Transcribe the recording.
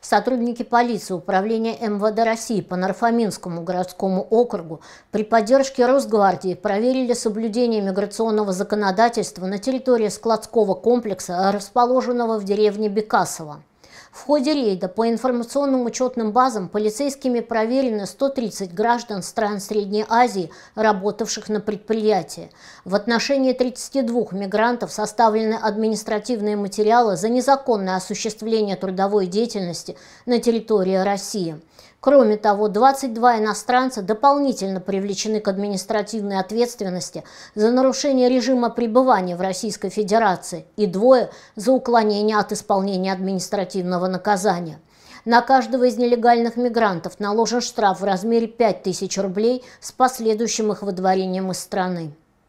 сотрудники полиции Управления МВД России по Нарфоминскому городскому округу при поддержке Росгвардии проверили соблюдение миграционного законодательства на территории складского комплекса, расположенного в деревне Бекасово. В ходе рейда по информационным учетным базам полицейскими проверено 130 граждан стран Средней Азии, работавших на предприятии. В отношении 32 мигрантов составлены административные материалы за незаконное осуществление трудовой деятельности на территории России. Кроме того, 22 иностранца дополнительно привлечены к административной ответственности за нарушение режима пребывания в Российской Федерации и двое за уклонение от исполнения административного наказания. На каждого из нелегальных мигрантов наложен штраф в размере 5000 рублей с последующим их выдворением из страны.